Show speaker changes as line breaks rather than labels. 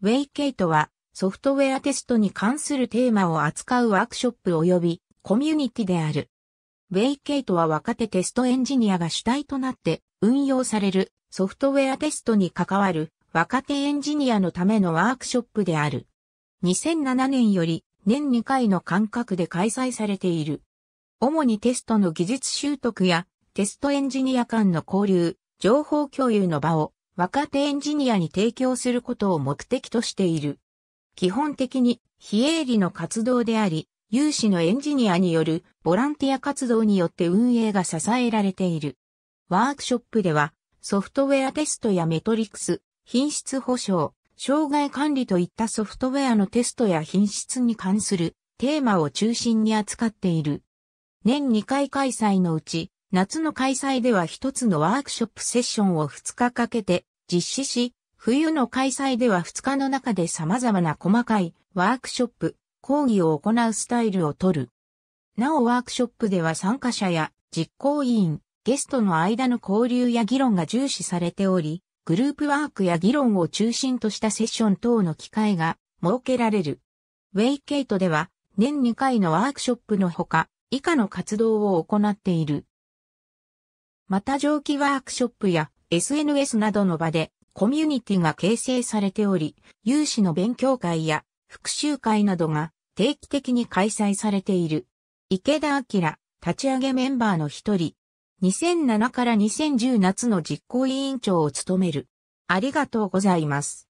ウェイケイトはソフトウェアテス
トに関するテーマを扱うワークショップ及びコミュニティである。ウェイケイトは若手テストエンジニアが主体となって運用されるソフトウェアテストに関わる若手エンジニアのためのワークショップである。2007年より年2回の間隔で開催されている。主にテストの技術習得やテストエンジニア間の交流、情報共有の場を若手エンジニアに提供することを目的としている。基本的に非営利の活動であり、有志のエンジニアによるボランティア活動によって運営が支えられている。ワークショップではソフトウェアテストやメトリクス、品質保証、障害管理といったソフトウェアのテストや品質に関するテーマを中心に扱っている。年2回開催のうち夏の開催では一つのワークショップセッションを2日かけて実施し、冬の開催では2日の中で様々な細かいワークショップ、講義を行うスタイルをとる。なおワークショップでは参加者や実行委員、ゲストの間の交流や議論が重視されており、グループワークや議論を中心としたセッション等の機会が設けられる。ウェイケイトでは年2回のワークショップのほか、以下の活動を行っている。また蒸気ワークショップや SNS などの場でコミュニティが形成されており、有志の勉強会や復習会などが定期的に開催されている。池田明、立ち上げメンバーの一人。2007から2010夏の実行委員長を務める。
ありがとうございます。